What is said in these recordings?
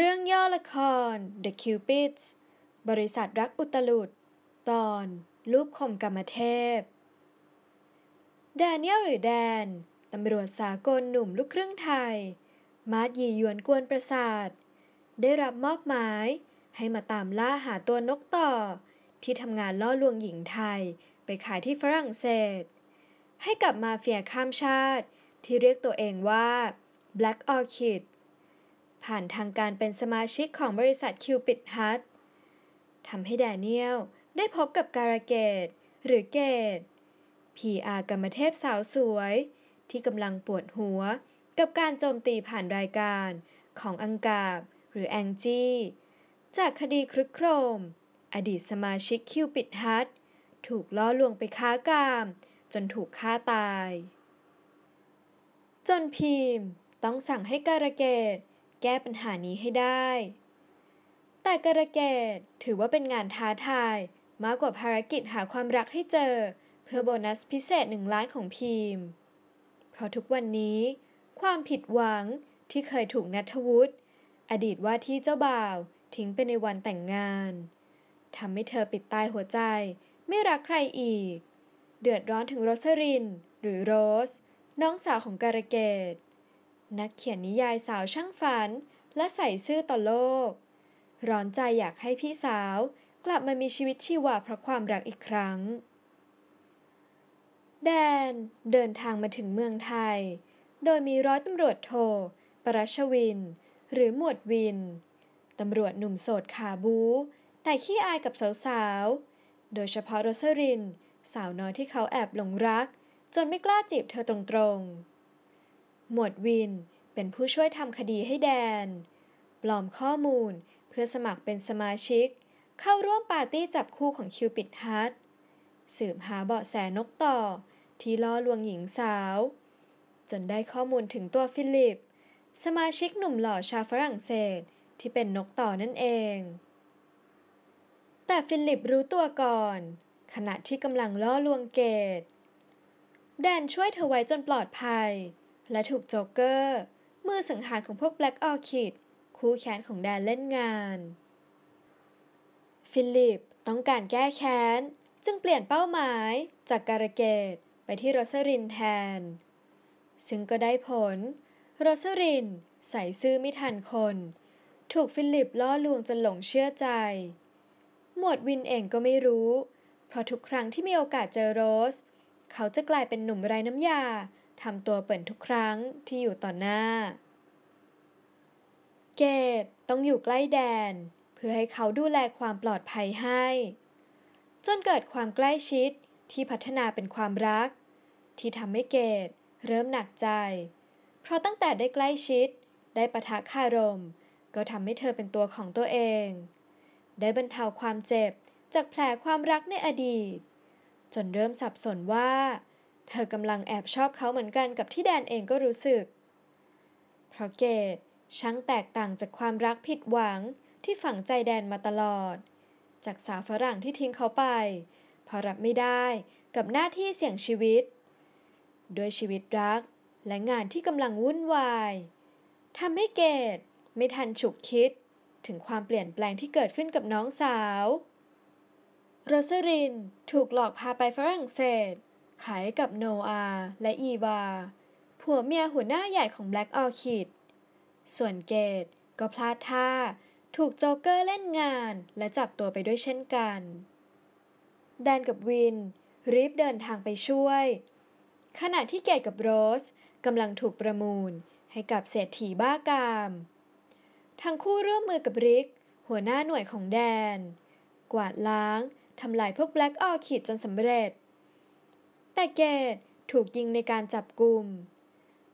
เรื่องย่อละคร The Cupids บริษัทรักอุตลุด ตอนรูปข่มกรรมเทพ แดเนียลหรือแดน ตำรวจสากลหนุ่มลูกครึ่งไทย มาร์ทยียวนกวนประสาท ได้รับมอบหมายให้มาตามล่าหาตัวนกต่อ ที่ทำงานล่อลวงหญิงไทยไปขายที่ฝรั่งเศส ให้กับมาเฟียข้ามชาติ ที่เรียกตัวเองว่า Black Orchid ผ่านทางการเป็นสมาชิกของบริษัทคิวปิดฮัททำให้แดเนียล ได้พบกับการาเกต หรือเกตพ PR กรรมเทพสาวสวย ที่กำลังปวดหัวกับการโจมตีผ่านรายการของอังกาบหรือแองจี้ จากคดีครึกโครม อดีตสมาชิกคิวปิดฮัทถูกล่อลวงไปค้ากาม จนถูกฆ่าตาย จนพีมต้องสั่งให้การาเกตแก้ปัญหานี้ให้ได้ แต่กระเกตถือว่าเป็นงานท้าทายมากกว่าภารกิจหาความรักให้เจอ เพื่อโบนัสพิเศษหนึ่งล้านของพีม เพราะทุกวันนี้ ความผิดหวังที่เคยถูกนัทวุฒิอดีตว่าที่เจ้าบ่าวทิ้งไปในวันแต่งงานทำให้เธอปิดตายหัวใจไม่รักใครอีก เดือดร้อนถึงโรสรินหรือโรสน้องสาวของการเกตนักเขียนนิยายสาวช่างฝัน และใส่ซื่อต่อโลกร้อนใจอยากให้พี่สาวกลับมามีชีวิตชีวาเพราะความรักอีกครั้ง แดนเดินทางมาถึงเมืองไทย โดยมีร้อยตำรวจโทรปรัชวิน หรือหมวดวินตำรวจหนุ่มโสดขาบู แต่ขี้อายกับสาวๆ โดยเฉพาะโรสริน สาวน้อยที่เขาแอบหลงรัก จนไม่กล้าจีบเธอตรงๆหมวดวินเป็นผู้ช่วยทำคดีให้แดน ปลอมข้อมูลเพื่อสมัครเป็นสมาชิก เข้าร่วมปาร์ตี้จับคู่ของคิวปิดฮัทสืบหาเบาะแสนกต่อที่ล่อลวงหญิงสาว จนได้ข้อมูลถึงตัวฟิลิป สมาชิกหนุ่มหล่อชาวฝรั่งเศสที่เป็นนกต่อนั่นเอง แต่ฟิลิปรู้ตัวก่อน ขณะที่กำลังล่อลวงเกตแดนช่วยเธอไว้จนปลอดภัยและถูกโจ๊กเกอร์ มือสังหารของพวกแบล็กออคิดคู่แค้นของแดนเล่นงาน ฟิลิปต้องการแก้แค้น จึงเปลี่ยนเป้าหมายจากการเกตไปที่โรสรินแทน ซึ่งก็ได้ผล โรสรินใส่ซื่อไม่ทันคน ถูกฟิลิปล่อลวงจนหลงเชื่อใจ หมวดวินเองก็ไม่รู้ เพราะทุกครั้งที่มีโอกาสเจอโรส เขาจะกลายเป็นหนุ่มไร้น้ำยาทำตัวเปิดนทุกครั้งที่อยู่ต่อหน้า เกตต้องอยู่ใกล้แดน เพื่อให้เขาดูแลความปลอดภัยให้ จนเกิดความใกล้ชิดที่พัฒนาเป็นความรัก ที่ทำให้เกตเริ่มหนักใจเพราะตั้งแต่ได้ใกล้ชิด ได้ปะทะคารมก็ทำให้เธอเป็นตัวของตัวเอง ได้บรรเทาความเจ็บจากแผลความรักในอดีต จนเริ่มสับสนว่าเธอกำลังแอบชอบเขาเหมือนกันกับที่แดนเองก็รู้สึก เพราะเกตช่างแตกต่างจากความรักผิดหวังที่ฝังใจแดนมาตลอด จากสาวฝรั่งที่ทิ้งเขาไป พอรับไม่ได้กับหน้าที่เสี่ยงชีวิต ด้วยชีวิตรักและงานที่กำลังวุ่นวายทำให้เกต ไม่ทันฉุกคิด ถึงความเปลี่ยนแปลงที่เกิดขึ้นกับน้องสาวโรสรินถูกหลอกพาไปฝรั่งเศสขายกับโนอาและอีวาผัวเมียหัวหน้าใหญ่ของแบล็กออคิดส่วนเกตก็พลาดท่า ถูกโจ๊กเกอร์เล่นงาน และจับตัวไปด้วยเช่นกัน แดนกับวิน รีบเดินทางไปช่วย ขณะที่เกตกับโรสกำลังถูกประมูลให้กับเศรษฐีบ้ากามทั้งคู่ร่วมมือกับริกหัวหน้าหน่วยของแดน กวาดล้างทำลายพวกแบล็กออคิดจนสำเร็จแต่เกตถูกยิงในการจับกลุ่ม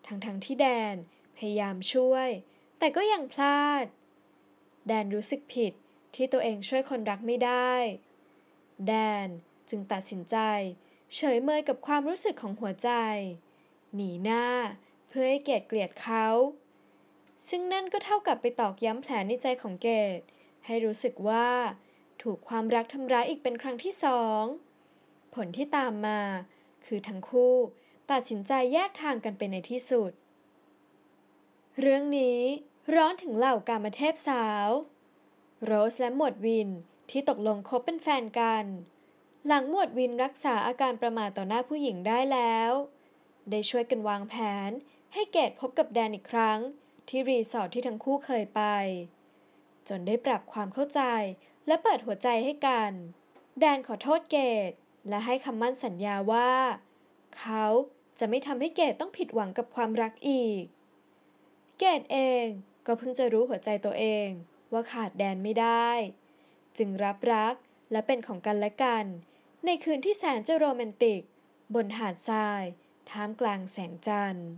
ทั้งๆทที่แดนพยายามช่วย แต่ก็ยังพลาด แดนรู้สึกผิดที่ตัวเองช่วยคนรักไม่ได้ แดนจึงตัดสินใจ เฉยเมยกับความรู้สึกของหัวใจ หนีหน้า เพื่อให้เกตเกลียดเขา ซึ่งนั่นก็เท่ากับไปตอกย้ำแผลในใจของเกดให้รู้สึกว่า ถูกความรักทำร้ายอีกเป็นครั้งที่สอง ผลที่ตามมาคือทั้งคู่ตัดสินใจแยกทางกันไปในที่สุด เรื่องนี้ร้อนถึงเหล่ากามเทพสาว โรสและหมวดวินที่ตกลงคบเป็นแฟนกัน หลังหมวดวินรักษาอาการประมาทต่อหน้าผู้หญิงได้แล้ว ได้ช่วยกันวางแผนให้เกดพบกับแดนอีกครั้งที่รีสอร์ทที่ทั้งคู่เคยไป จนได้ปรับความเข้าใจและเปิดหัวใจให้กัน แดนขอโทษเกดและให้คำมั่นสัญญาว่า เขาจะไม่ทำให้เกดต้องผิดหวังกับความรักอีก เกดเองก็เพิ่งจะรู้หัวใจตัวเองว่าขาดแดนไม่ได้ จึงรับรักและเป็นของกันและกัน ในคืนที่แสนจะโรแมนติก บนหาดทรายท่ามกลางแสงจันทร์